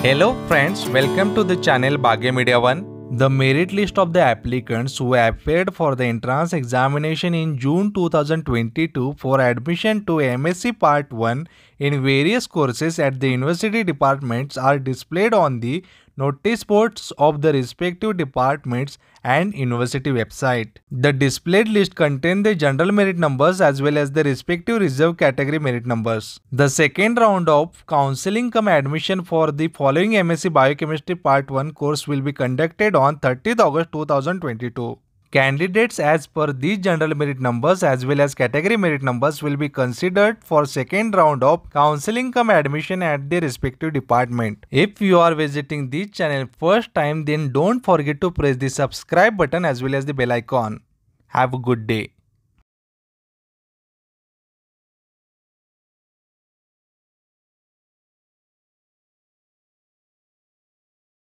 Hello friends, welcome to the channel Bage Media 1. The merit list of the applicants who appeared for the entrance examination in June 2022 for admission to MSc Part 1 in various courses at the university departments are displayed on the notice boards of the respective departments and university website. The displayed list contains the general merit numbers as well as the respective reserve category merit numbers. The second round of counseling come admission for the following MSc Biochemistry Part 1 course will be conducted on 30th August 2022. Candidates as per these general merit numbers as well as category merit numbers will be considered for second round of counseling come admission at their respective department. If you are visiting this channel first time then don't forget to press the subscribe button as well as the bell icon. Have a good day.